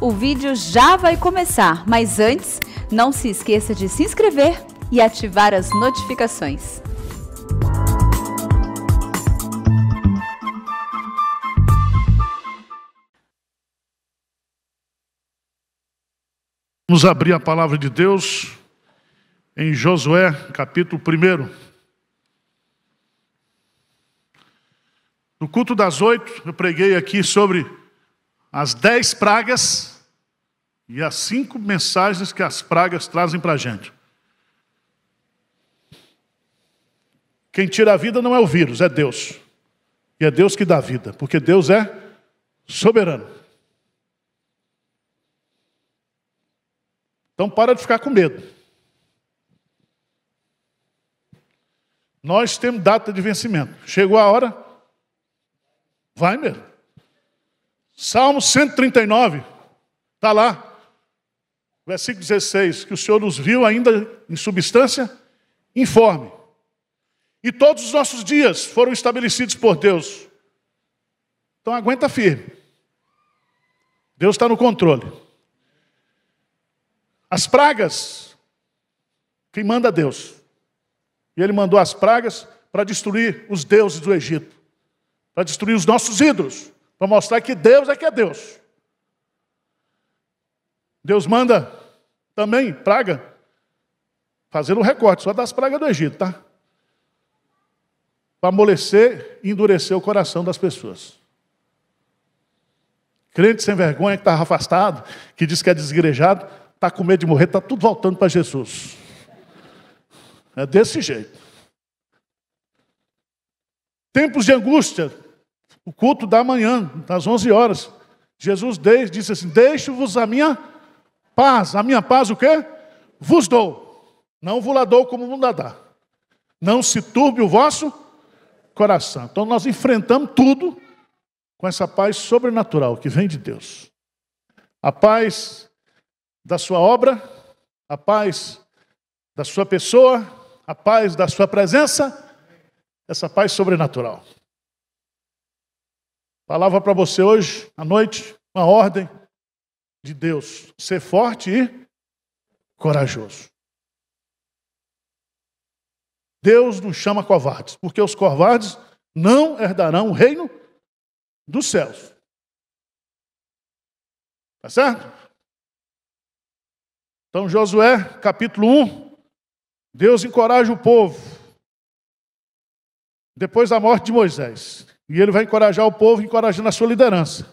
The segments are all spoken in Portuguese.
o vídeo já vai começar, mas antes, não se esqueça de se inscrever e ativar as notificações. Vamos abrir a palavra de Deus em Josué, capítulo 1. No culto das oito, eu preguei aqui sobre as dez pragas e as cinco mensagens que as pragas trazem para a gente. Quem tira a vida não é o vírus, é Deus. E é Deus que dá vida, porque Deus é soberano. Então para de ficar com medo. Nós temos data de vencimento. Chegou a hora, vai mesmo. Salmo 139, está lá versículo 16, que o Senhor nos viu ainda em substância informe. E todos os nossos dias foram estabelecidos por Deus. Então aguenta firme. Deus está no controle. As pragas, quem manda é Deus. E ele mandou as pragas para destruir os deuses do Egito, para destruir os nossos ídolos, para mostrar que Deus é que é Deus. Deus manda também, praga. Fazendo um recorte só das pragas do Egito, tá? Para amolecer e endurecer o coração das pessoas. Crente sem vergonha que estava tá afastado, que diz que é desigrejado, está com medo de morrer, está tudo voltando para Jesus. É desse jeito. Tempos de angústia, o culto da manhã, às 11 horas. Jesus disse assim: Deixo-vos a minha paz, a minha paz o quê? Vos dou. Não vos dou como o mundo dá. Não se turbe o vosso coração. Então nós enfrentamos tudo com essa paz sobrenatural que vem de Deus. A paz da sua obra, a paz da sua pessoa, a paz da sua presença, essa paz sobrenatural. Palavra para você hoje, à noite, uma ordem de Deus. Ser forte e corajoso. Deus nos chama covardes, porque os covardes não herdarão o reino dos céus. Tá certo? Então, Josué, capítulo 1, Deus encoraja o povo. Depois da morte de Moisés. E ele vai encorajar o povo, encorajando a sua liderança.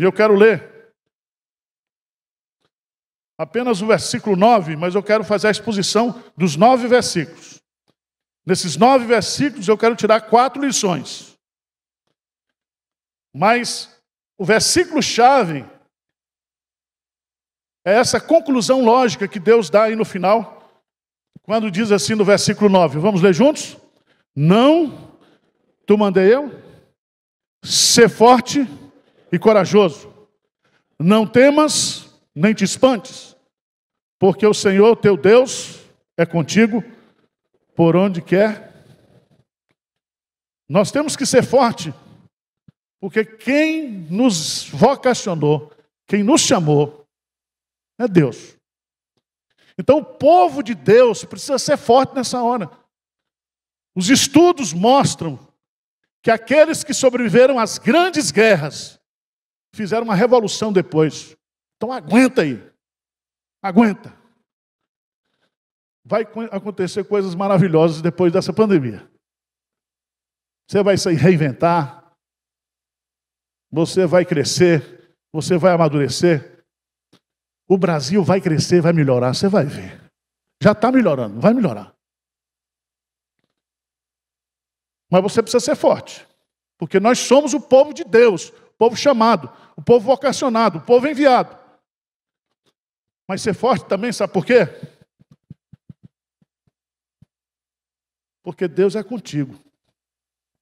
E eu quero ler apenas o versículo 9, mas eu quero fazer a exposição dos nove versículos. Nesses nove versículos eu quero tirar quatro lições. Mas o versículo-chave é essa conclusão lógica que Deus dá aí no final, quando diz assim no versículo 9. Vamos ler juntos? Não, tu mandei eu, ser forte e corajoso. Não temas, nem te espantes, porque o Senhor teu Deus é contigo por onde quer. Nós temos que ser forte, porque quem nos vocacionou, quem nos chamou, é Deus. Então o povo de Deus precisa ser forte nessa hora. Os estudos mostram que aqueles que sobreviveram às grandes guerras fizeram uma revolução depois. Então aguenta aí. Aguenta. Vai acontecer coisas maravilhosas depois dessa pandemia. Você vai se reinventar. Você vai crescer. Você vai amadurecer. O Brasil vai crescer, vai melhorar. Você vai ver. Já está melhorando, vai melhorar. Mas você precisa ser forte. Porque nós somos o povo de Deus povo chamado, o povo vocacionado, o povo enviado. Mas ser forte também, sabe por quê? Porque Deus é contigo.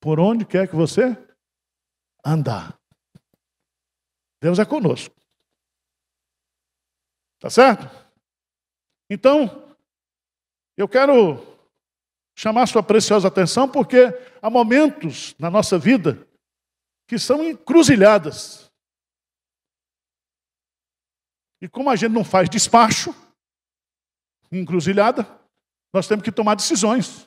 Por onde quer que você andar. Deus é conosco. Tá certo? Então, eu quero chamar sua preciosa atenção porque há momentos na nossa vida que são encruzilhadas. E como a gente não faz despacho, encruzilhada, nós temos que tomar decisões.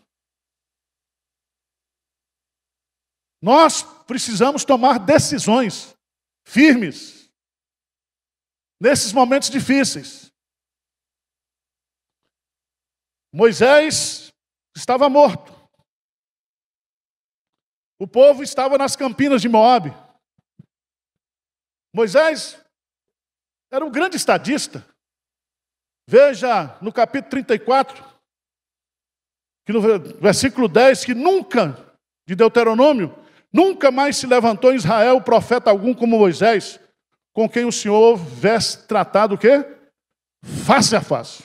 Nós precisamos tomar decisões firmes nesses momentos difíceis. Moisés estava morto. O povo estava nas campinas de Moab. Moisés era um grande estadista. Veja no capítulo 34, que no versículo 10, que nunca, de Deuteronômio, nunca mais se levantou em Israel profeta algum como Moisés, com quem o Senhor houvesse tratado o quê? Face a face.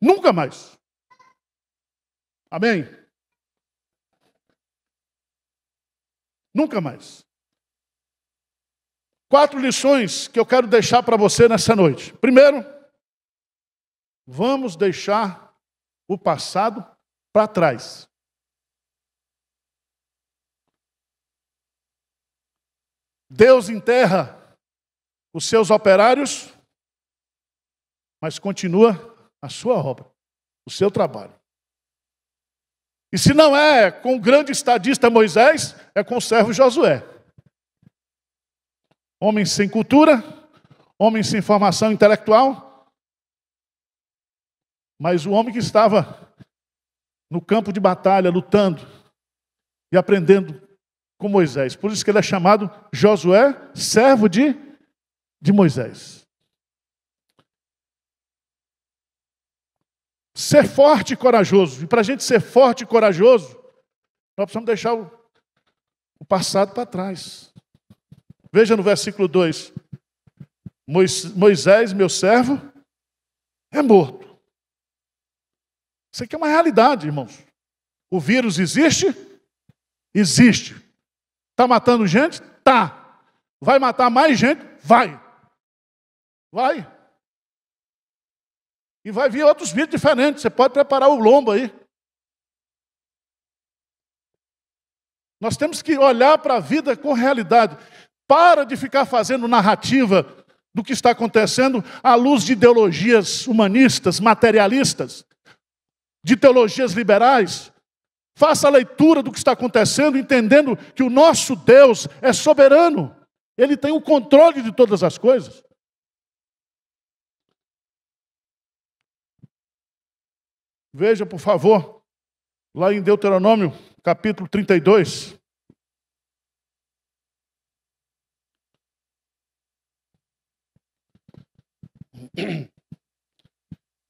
Nunca mais. Amém? Nunca mais. Quatro lições que eu quero deixar para você nessa noite. Primeiro, vamos deixar o passado para trás. Deus enterra os seus operários, mas continua a sua obra, o seu trabalho. E se não é com o grande estadista Moisés, é com o servo Josué. Homem sem cultura, homem sem formação intelectual, mas o homem que estava no campo de batalha, lutando e aprendendo com Moisés. Por isso que ele é chamado Josué, servo de, de Moisés. Ser forte e corajoso. E para a gente ser forte e corajoso, nós precisamos deixar o, passado para trás. Veja no versículo 2: Moisés, meu servo, é morto. Isso aqui é uma realidade, irmãos. O vírus existe? Existe. Está matando gente? Tá. Vai matar mais gente? Vai. Vai. E vai vir outros vídeos diferentes. Você pode preparar o lombo aí. Nós temos que olhar para a vida com realidade. Para de ficar fazendo narrativa do que está acontecendo à luz de ideologias humanistas, materialistas, de teologias liberais. Faça a leitura do que está acontecendo, entendendo que o nosso Deus é soberano. Ele tem o controle de todas as coisas. Veja, por favor, lá em Deuteronômio, capítulo 32.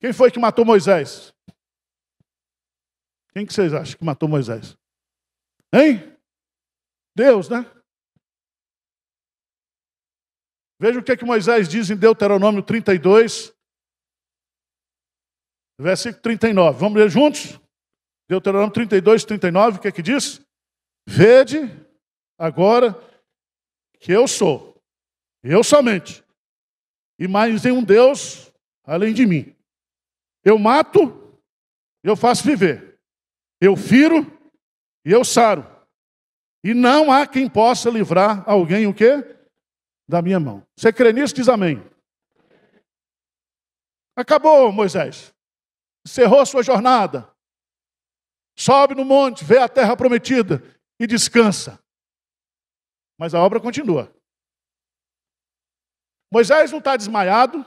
Quem foi que matou Moisés? Quem que vocês acham que matou Moisés? Hein? Deus, né? Veja o que, é que Moisés diz em Deuteronômio 32, versículo 39. Vamos ler juntos? Deuteronômio 32, 39, o que é que diz? Vede agora que eu sou, eu somente, e mais nenhum Deus além de mim. Eu mato, eu faço viver. Eu firo e eu saro. E não há quem possa livrar alguém o quê? Da minha mão. Você crê nisso? Diz amém. Acabou, Moisés encerrou sua jornada, sobe no monte, vê a terra prometida e descansa. Mas a obra continua. Moisés não está desmaiado,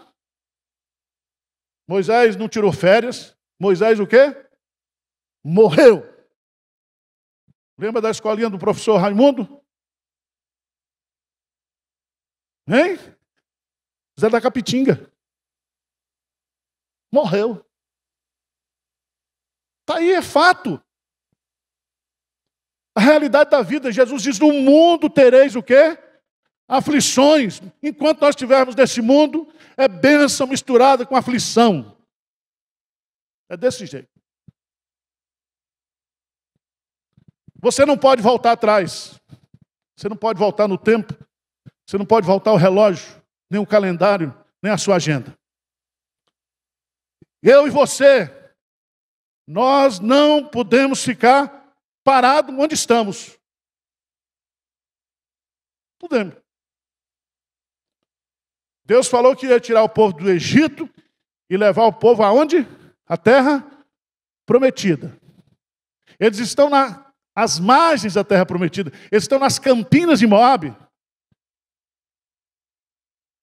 Moisés não tirou férias, Moisés o quê? Morreu. Lembra da escolinha do professor Raimundo? Hein? Zé da Capitinga. Morreu. Está aí, é fato. A realidade da vida, Jesus diz: no mundo tereis o quê? Aflições. Enquanto nós estivermos nesse mundo, é bênção misturada com aflição. É desse jeito. Você não pode voltar atrás. Você não pode voltar no tempo. Você não pode voltar o relógio, nem o calendário, nem a sua agenda. Eu e você nós não podemos ficar parado onde estamos. Podemos. Deus falou que ia tirar o povo do Egito e levar o povo aonde? A terra prometida. Eles estão na, as margens da terra prometida, eles estão nas campinas de Moab.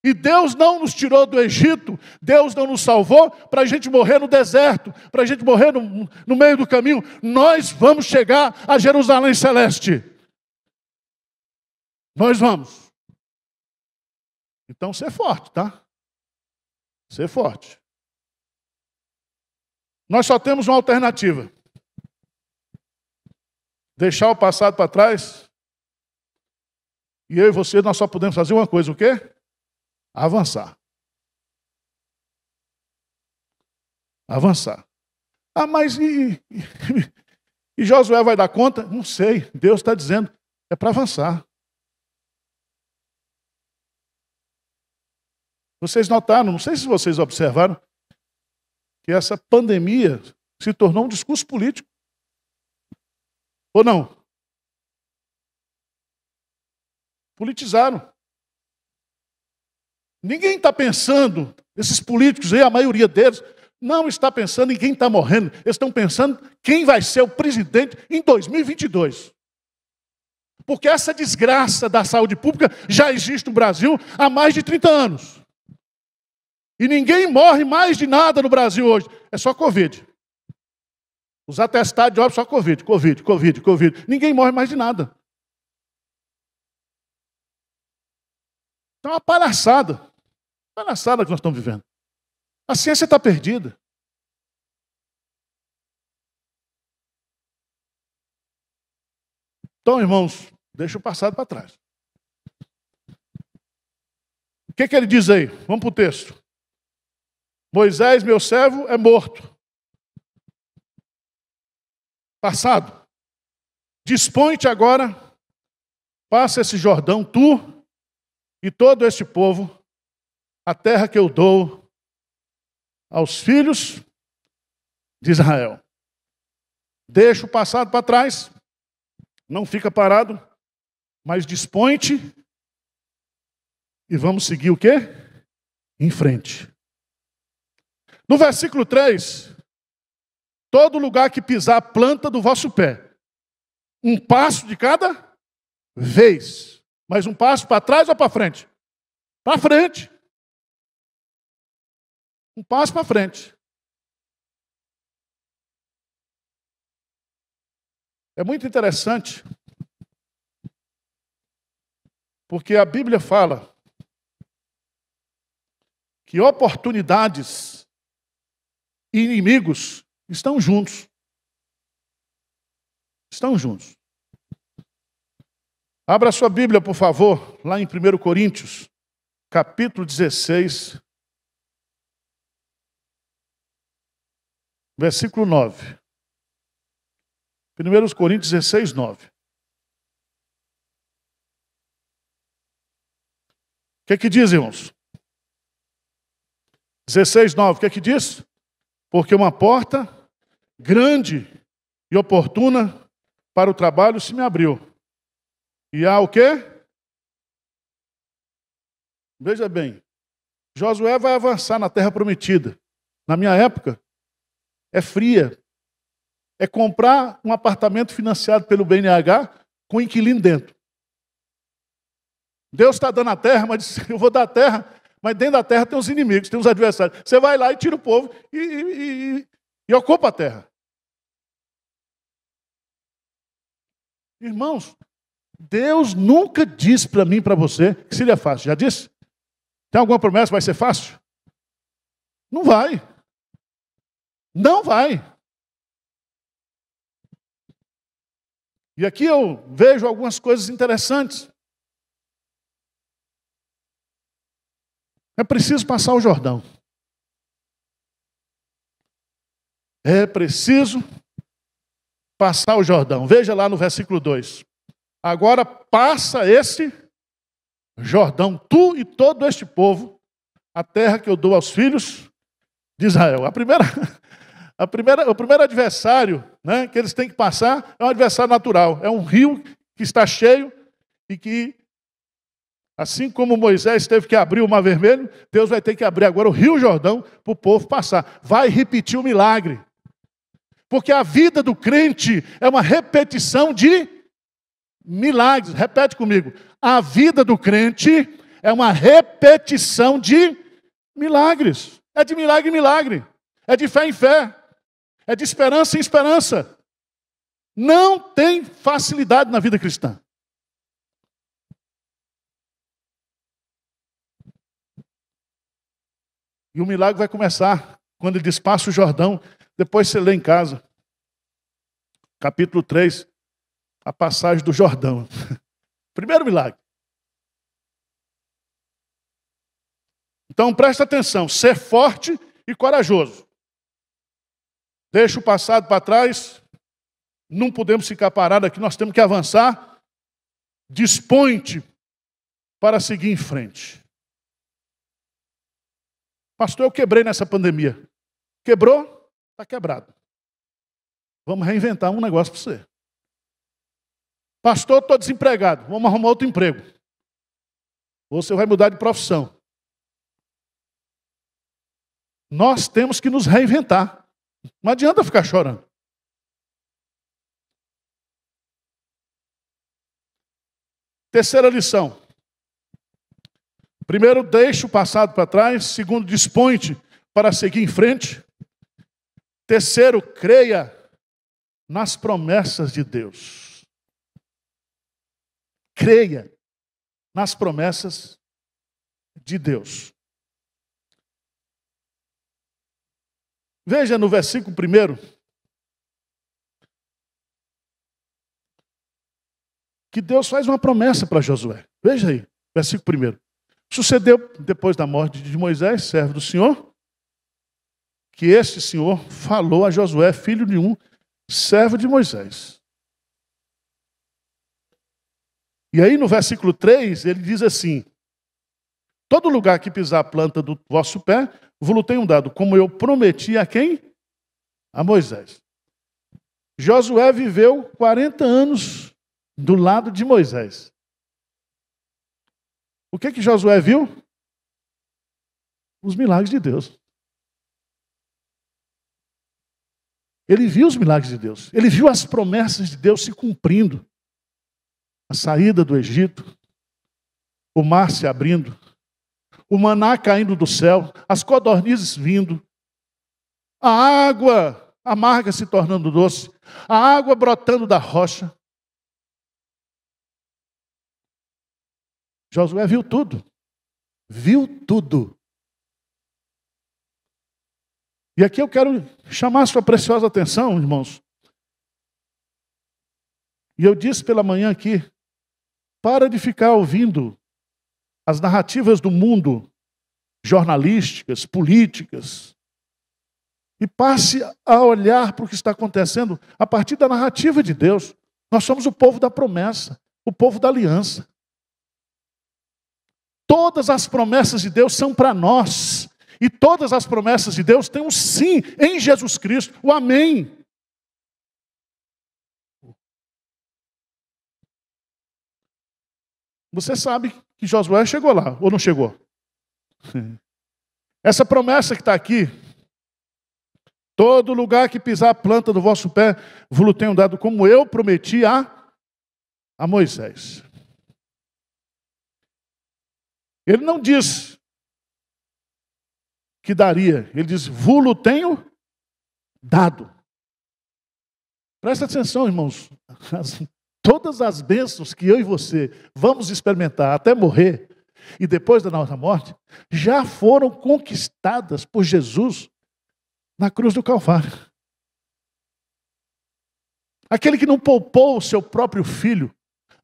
E Deus não nos tirou do Egito, Deus não nos salvou para a gente morrer no deserto, para a gente morrer no, no, meio do caminho. Nós vamos chegar a Jerusalém Celeste. Nós vamos. Então, ser forte, tá? Ser forte. Nós só temos uma alternativa: deixar o passado para trás. E eu e você, nós só podemos fazer uma coisa: o quê? avançar. Avançar. Ah, mas e, e, e Josué vai dar conta? Não sei. Deus está dizendo, é para avançar. Vocês notaram, não sei se vocês observaram, que essa pandemia se tornou um discurso político. Ou não? Politizaram. Ninguém está pensando, esses políticos aí, a maioria deles, não está pensando em quem está morrendo, eles estão pensando quem vai ser o presidente em 2022. Porque essa desgraça da saúde pública já existe no Brasil há mais de 30 anos. E ninguém morre mais de nada no Brasil hoje, é só Covid. Os atestados de óbito só Covid, Covid, Covid, Covid. Ninguém morre mais de nada. Então é uma palhaçada palhaçada tá que nós estamos vivendo. A ciência está perdida. Então, irmãos, deixa o passado para trás. O que, que ele diz aí? Vamos para o texto. Moisés, meu servo, é morto. Passado. Dispõe-te agora, passa esse Jordão, tu e todo este povo, a terra que eu dou aos filhos de Israel. Deixa o passado para trás, não fica parado, mas dispõe-te e vamos seguir o quê? Em frente. No versículo 3, todo lugar que pisar a planta do vosso pé, um passo de cada vez, mas um passo para trás ou para frente? Para frente um passo para frente. É muito interessante, porque a Bíblia fala que oportunidades e inimigos estão juntos. Estão juntos. Abra sua Bíblia, por favor, lá em 1 Coríntios, capítulo 16, versículo 9. 1 Coríntios 16, 9. O que é que diz, irmãos? 16, 9. O que é que diz? Porque uma porta grande e oportuna para o trabalho se me abriu. E há o quê? Veja bem, Josué vai avançar na terra prometida. Na minha época, é fria. É comprar um apartamento financiado pelo BNH com inquilino dentro. Deus está dando a terra, mas disse, eu vou dar a terra, mas dentro da terra tem os inimigos, tem os adversários. Você vai lá e tira o povo e, e, e, e ocupa a terra. Irmãos, Deus nunca disse para mim para você que seria fácil. Já disse? Tem alguma promessa que vai ser fácil? Não vai. Não vai. E aqui eu vejo algumas coisas interessantes. É preciso passar o Jordão. É preciso passar o Jordão. Veja lá no versículo 2. Agora passa esse Jordão, tu e todo este povo, a terra que eu dou aos filhos de Israel. A primeira, a primeira, o primeiro adversário né, que eles têm que passar é um adversário natural. É um rio que está cheio e que, assim como Moisés teve que abrir o Mar Vermelho, Deus vai ter que abrir agora o Rio Jordão para o povo passar. Vai repetir o milagre. Porque a vida do crente é uma repetição de milagres. Repete comigo. A vida do crente é uma repetição de milagres. É de milagre em milagre. É de fé em fé. É de esperança em esperança. Não tem facilidade na vida cristã. E o milagre vai começar quando ele despassa o Jordão. Depois você lê em casa, capítulo 3, a passagem do Jordão. Primeiro milagre. Então presta atenção: ser forte e corajoso. Deixa o passado para trás, não podemos ficar parados aqui, nós temos que avançar. Dispõe-te para seguir em frente. Pastor, eu quebrei nessa pandemia. Quebrou? Está quebrado. Vamos reinventar um negócio para você. Pastor, estou desempregado. Vamos arrumar outro emprego. Ou você vai mudar de profissão. Nós temos que nos reinventar. Não adianta ficar chorando. Terceira lição. Primeiro, deixa o passado para trás. Segundo, dispõe-te para seguir em frente. Terceiro, creia nas promessas de Deus. Creia nas promessas de Deus. Veja no versículo 1 que Deus faz uma promessa para Josué. Veja aí, versículo 1. Sucedeu depois da morte de Moisés, servo do Senhor, que este Senhor falou a Josué, filho de um, servo de Moisés. E aí no versículo 3 ele diz assim: Todo lugar que pisar a planta do vosso pé, vos tenho dado, como eu prometi a quem? A Moisés. Josué viveu 40 anos do lado de Moisés. O que que Josué viu? Os milagres de Deus. Ele viu os milagres de Deus. Ele viu as promessas de Deus se cumprindo. A saída do Egito, o mar se abrindo, o maná caindo do céu, as codornizes vindo, a água amarga se tornando doce, a água brotando da rocha. Josué viu tudo. Viu tudo. E aqui eu quero chamar sua preciosa atenção, irmãos. E eu disse pela manhã aqui: para de ficar ouvindo as narrativas do mundo jornalísticas, políticas, e passe a olhar para o que está acontecendo a partir da narrativa de Deus. Nós somos o povo da promessa, o povo da aliança. Todas as promessas de Deus são para nós, e todas as promessas de Deus têm um sim em Jesus Cristo, o amém. Você sabe que Josué chegou lá, ou não chegou? Essa promessa que está aqui, todo lugar que pisar a planta do vosso pé, vos tenho dado, como eu prometi a, a Moisés. Ele não diz que daria, ele diz, vulo tenho dado. Presta atenção, irmãos. Todas as bênçãos que eu e você vamos experimentar até morrer e depois da nossa morte, já foram conquistadas por Jesus na cruz do Calvário. Aquele que não poupou o seu próprio filho,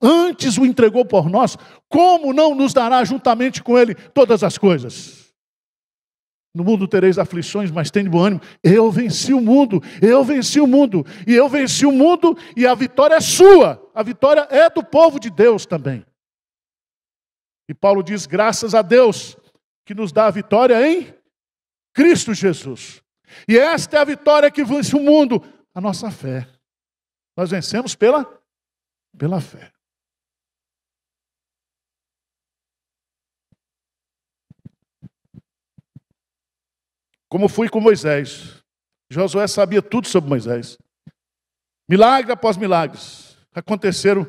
antes o entregou por nós, como não nos dará juntamente com ele todas as coisas? No mundo tereis aflições, mas tende bom ânimo. Eu venci o mundo, eu venci o mundo, e eu venci o mundo, e a vitória é sua, a vitória é do povo de Deus também. E Paulo diz: graças a Deus que nos dá a vitória em Cristo Jesus. E esta é a vitória que vence o mundo, a nossa fé. Nós vencemos pela, pela fé. como fui com Moisés. Josué sabia tudo sobre Moisés. Milagre após milagres aconteceram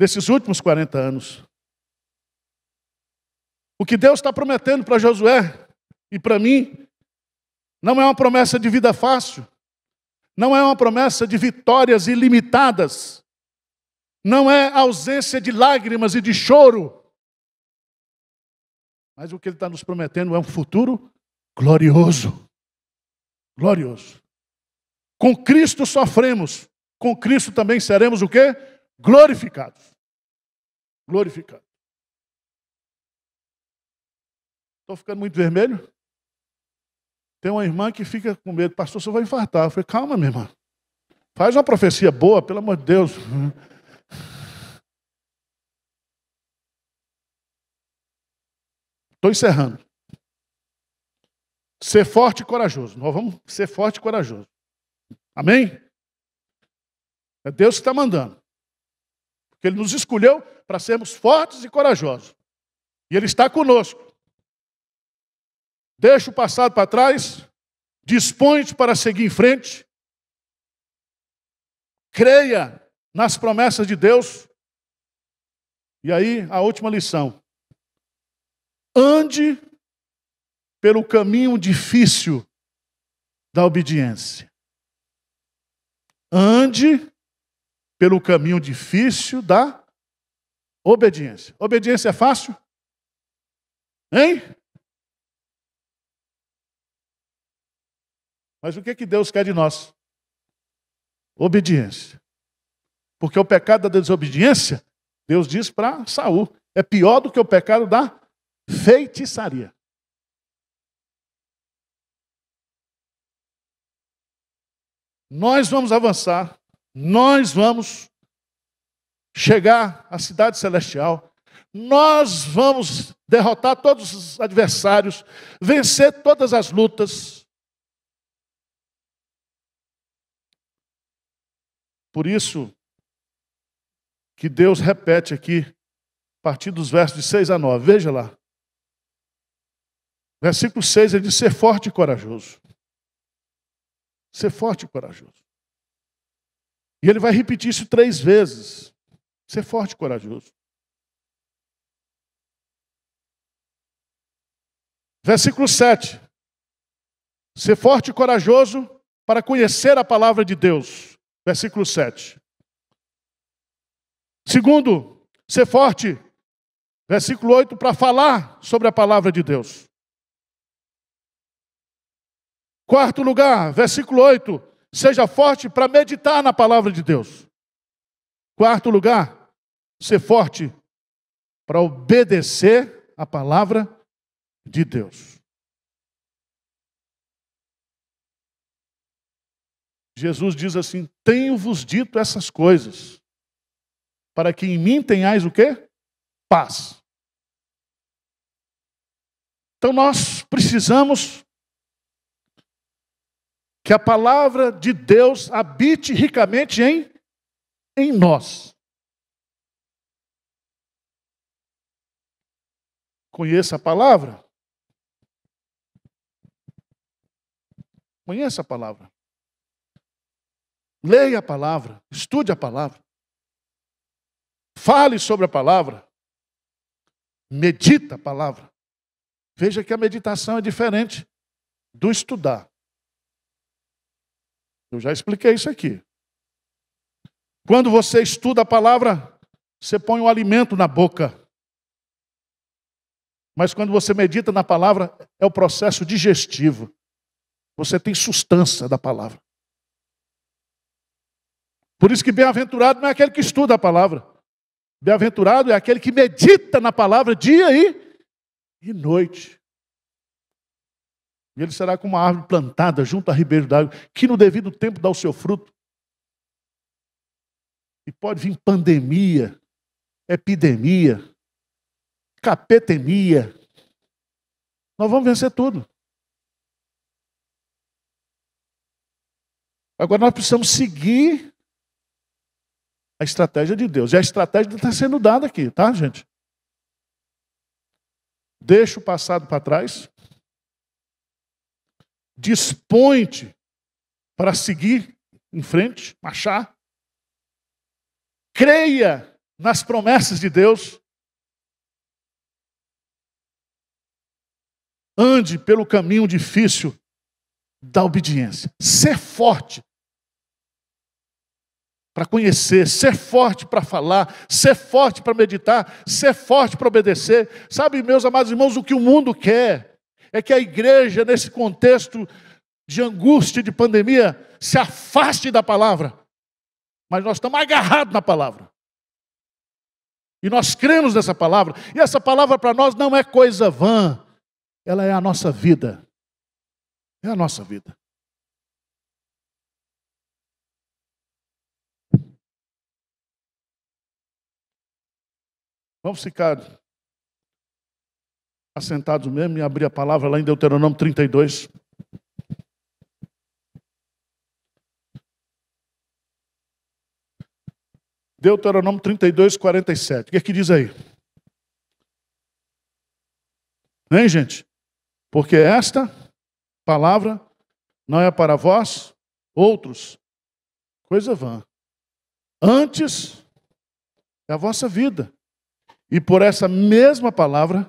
nesses últimos 40 anos. O que Deus está prometendo para Josué e para mim não é uma promessa de vida fácil, não é uma promessa de vitórias ilimitadas, não é ausência de lágrimas e de choro. Mas o que Ele está nos prometendo é um futuro glorioso. Glorioso. Com Cristo sofremos, com Cristo também seremos o quê? Glorificados. Glorificados. Estou ficando muito vermelho? Tem uma irmã que fica com medo, pastor, você vai infartar. Eu falei, calma, minha irmã. Faz uma profecia boa, pelo amor de Deus. Estou encerrando ser forte e corajoso. Nós vamos ser forte e corajoso. Amém? É Deus que está mandando. Porque Ele nos escolheu para sermos fortes e corajosos. E Ele está conosco. Deixa o passado para trás, dispõe-te para seguir em frente, creia nas promessas de Deus. E aí, a última lição. Ande pelo caminho difícil da obediência. Ande pelo caminho difícil da obediência. Obediência é fácil? Hein? Mas o que, que Deus quer de nós? Obediência. Porque o pecado da desobediência, Deus diz para Saul, é pior do que o pecado da feitiçaria. Nós vamos avançar, nós vamos chegar à cidade celestial, nós vamos derrotar todos os adversários, vencer todas as lutas. Por isso que Deus repete aqui, a partir dos versos de 6 a 9. Veja lá. Versículo 6, ele diz: ser forte e corajoso ser forte e corajoso. E ele vai repetir isso três vezes. Ser forte e corajoso. Versículo 7. Ser forte e corajoso para conhecer a palavra de Deus. Versículo 7. Segundo, ser forte, versículo 8, para falar sobre a palavra de Deus. Quarto lugar, versículo 8: seja forte para meditar na palavra de Deus. Quarto lugar, ser forte para obedecer a palavra de Deus. Jesus diz assim: Tenho-vos dito essas coisas, para que em mim tenhais o que? Paz. Então nós precisamos que a palavra de Deus habite ricamente em, em nós. Conheça a palavra? Conheça a palavra. Leia a palavra, estude a palavra. Fale sobre a palavra. Medita a palavra. Veja que a meditação é diferente do estudar. Eu já expliquei isso aqui. Quando você estuda a palavra, você põe o alimento na boca. Mas quando você medita na palavra, é o processo digestivo. Você tem sustância da palavra. Por isso que bem-aventurado não é aquele que estuda a palavra. Bem-aventurado é aquele que medita na palavra dia e, e noite. E ele será como uma árvore plantada junto a ribeiro d'água, que no devido tempo dá o seu fruto. E pode vir pandemia, epidemia, capetemia. Nós vamos vencer tudo. Agora nós precisamos seguir a estratégia de Deus. E a estratégia está sendo dada aqui, tá, gente? Deixa o passado para trás. Dispõe-te para seguir em frente, marchar. Creia nas promessas de Deus. Ande pelo caminho difícil da obediência. Ser forte para conhecer, ser forte para falar, ser forte para meditar, ser forte para obedecer. Sabe, meus amados irmãos, o que o mundo quer é que a igreja, nesse contexto de angústia, de pandemia, se afaste da palavra. Mas nós estamos agarrados na palavra. E nós cremos nessa palavra. E essa palavra para nós não é coisa vã. Ela é a nossa vida. É a nossa vida. Vamos ficar assentados mesmo e abrir a palavra lá em Deuteronômio 32. Deuteronômio 32, 47. O que é que diz aí? Hein, gente? Porque esta palavra não é para vós, outros, coisa vã. Antes é a vossa vida. E por essa mesma palavra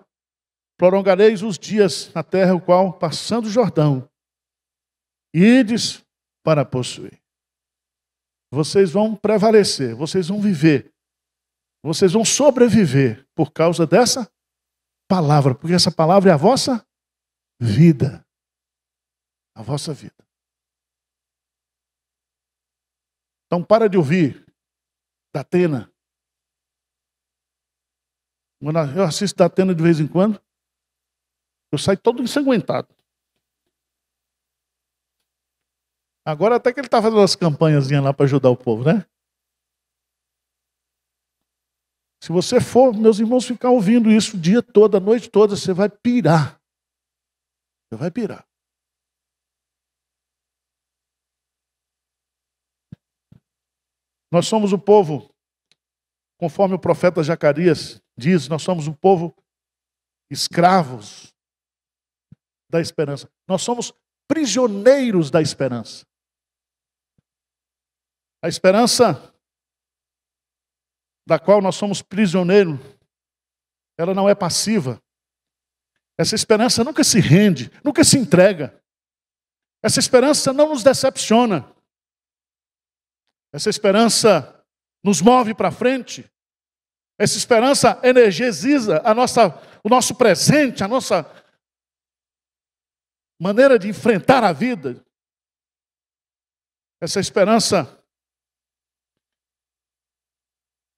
prolongareis os dias na terra, o qual, passando o Jordão, ides para possuir. Vocês vão prevalecer, vocês vão viver, vocês vão sobreviver por causa dessa palavra, porque essa palavra é a vossa vida. A vossa vida. Então para de ouvir da Atena. Eu assisto da Atena de vez em quando. Eu saí todo ensanguentado. Agora até que ele está fazendo umas campanhazinhas lá para ajudar o povo, né? Se você for, meus irmãos, ficar ouvindo isso o dia todo, a noite toda, você vai pirar. Você vai pirar. Nós somos o povo, conforme o profeta Jacarias diz, nós somos o povo escravos da esperança. Nós somos prisioneiros da esperança. A esperança da qual nós somos prisioneiros, ela não é passiva. Essa esperança nunca se rende, nunca se entrega. Essa esperança não nos decepciona. Essa esperança nos move para frente. Essa esperança energiza a nossa, o nosso presente, a nossa maneira de enfrentar a vida, essa esperança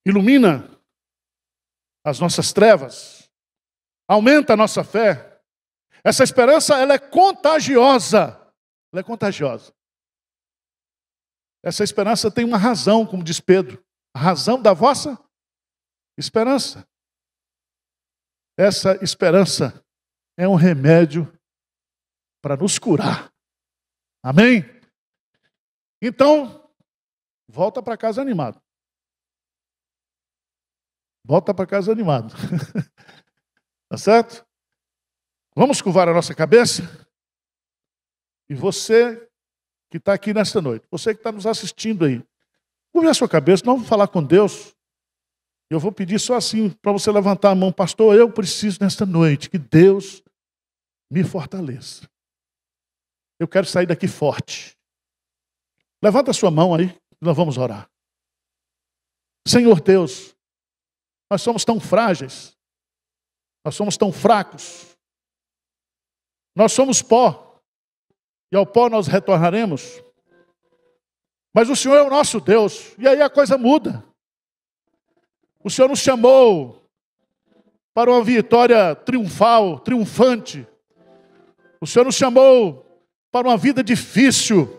ilumina as nossas trevas, aumenta a nossa fé. Essa esperança ela é contagiosa. Ela é contagiosa. Essa esperança tem uma razão, como diz Pedro, a razão da vossa esperança. Essa esperança é um remédio para nos curar. Amém? Então, volta para casa animado. Volta para casa animado. tá certo? Vamos curvar a nossa cabeça? E você que está aqui nesta noite, você que está nos assistindo aí, curve a sua cabeça, não vamos falar com Deus. Eu vou pedir só assim para você levantar a mão, pastor, eu preciso nesta noite que Deus me fortaleça. Eu quero sair daqui forte. Levanta a sua mão aí, nós vamos orar. Senhor Deus, nós somos tão frágeis, nós somos tão fracos, nós somos pó, e ao pó nós retornaremos. Mas o Senhor é o nosso Deus, e aí a coisa muda. O Senhor nos chamou para uma vitória triunfal, triunfante. O Senhor nos chamou para uma vida difícil,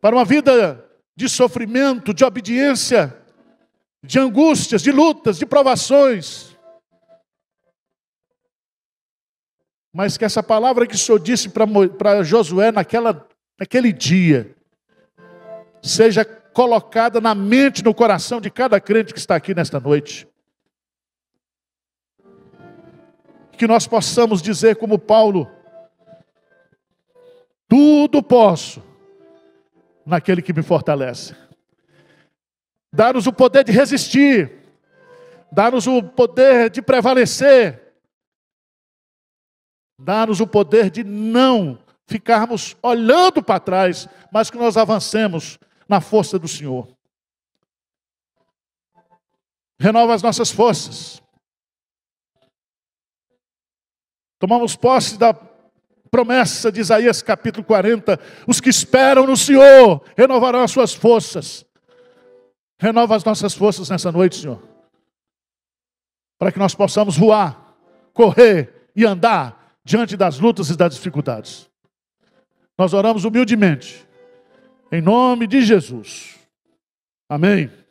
para uma vida de sofrimento, de obediência, de angústias, de lutas, de provações. Mas que essa palavra que o Senhor disse para Josué naquela, naquele dia seja colocada na mente, no coração de cada crente que está aqui nesta noite. Que nós possamos dizer, como Paulo, posso naquele que me fortalece. Dá-nos o poder de resistir, dá-nos o poder de prevalecer, dá-nos o poder de não ficarmos olhando para trás, mas que nós avancemos na força do Senhor. Renova as nossas forças. Tomamos posse da promessa de Isaías capítulo 40: os que esperam no Senhor renovarão as suas forças. Renova as nossas forças nessa noite, Senhor, para que nós possamos voar, correr e andar diante das lutas e das dificuldades. Nós oramos humildemente, em nome de Jesus. Amém.